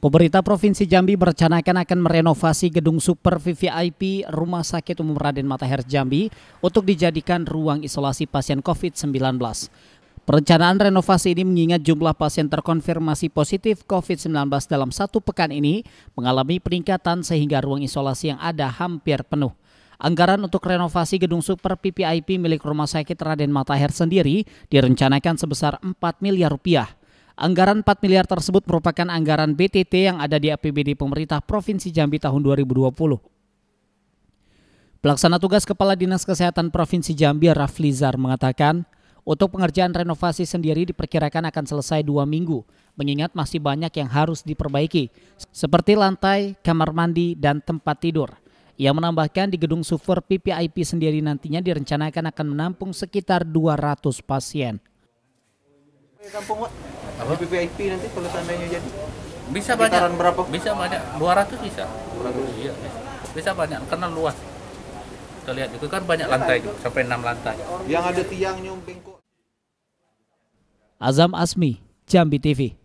Pemerintah Provinsi Jambi merencanakan akan merenovasi gedung Super VVIP Rumah Sakit Umum Raden Matahir Jambi untuk dijadikan ruang isolasi pasien COVID-19. Perencanaan renovasi ini mengingat jumlah pasien terkonfirmasi positif COVID-19 dalam satu pekan ini mengalami peningkatan sehingga ruang isolasi yang ada hampir penuh. Anggaran untuk renovasi gedung super PPIP milik Rumah Sakit Raden Matahir sendiri direncanakan sebesar 4 miliar rupiah. Anggaran 4 miliar tersebut merupakan anggaran BTT yang ada di APBD pemerintah Provinsi Jambi tahun 2020. Pelaksana tugas Kepala Dinas Kesehatan Provinsi Jambi Raflizar mengatakan, untuk pengerjaan renovasi sendiri diperkirakan akan selesai dua minggu, mengingat masih banyak yang harus diperbaiki, seperti lantai, kamar mandi, dan tempat tidur. Ia menambahkan di gedung Sufer PPIP sendiri nantinya direncanakan akan menampung sekitar 200 pasien apa? VIP nanti kalau seandainya jadi bisa banyak berapa bisa banyak 200 bisa 200 iya bisa, bisa banyak karena luas kita lihat juga kan banyak lantai itu. sampai 6 lantai yang ada tiangnya bengkok Azam Asmi Jambi TV